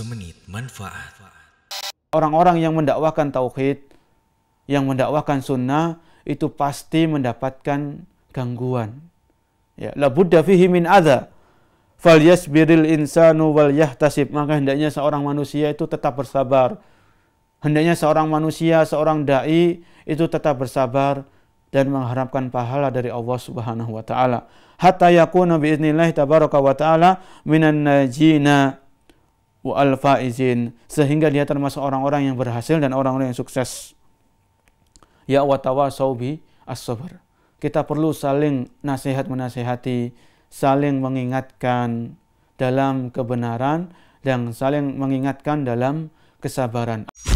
Semenit manfaat. Orang-orang yang mendakwahkan tauhid, yang mendakwahkan sunnah itu pasti mendapatkan gangguan. Ya, budda fihi min adza. Fal yasbiril insanu wal yahtasib. Maka hendaknya seorang manusia itu tetap bersabar. Hendaknya seorang manusia, seorang dai itu tetap bersabar dan mengharapkan pahala dari Allah Subhanahu wa taala. Hatta yakuna idznillah tabaraka wa taala minan najina wa al faizin sehingga dia termasuk orang-orang yang berhasil dan orang-orang yang sukses. Ya wa tawasau bi as-sabr. Kita perlu saling nasihat menasehati, saling mengingatkan dalam kebenaran dan saling mengingatkan dalam kesabaran.